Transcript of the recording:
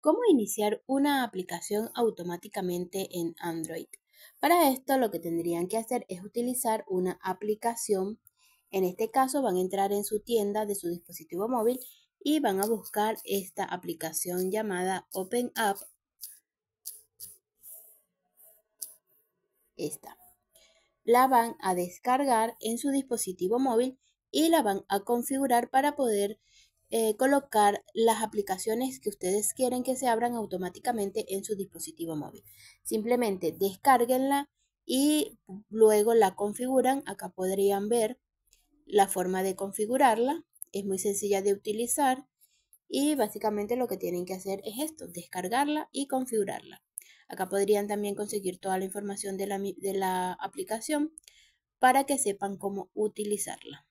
cómo iniciar una aplicación automáticamente en Android. Para esto lo que tendrían que hacer es utilizar una aplicación. En este caso van a entrar en su tienda de su dispositivo móvil y van a buscar esta aplicación llamada Open App. Esta. La van a descargar en su dispositivo móvil y la van a configurar para poder eh, colocar las aplicaciones que ustedes quieren que se abran automáticamente en su dispositivo móvil. Simplemente descarguenla y luego la configuran. Acá podrían ver la forma de configurarla. Es muy sencilla de utilizar y básicamente lo que tienen que hacer es esto, descargarla y configurarla. Acá podrían también conseguir toda la información de la aplicación para que sepan cómo utilizarla.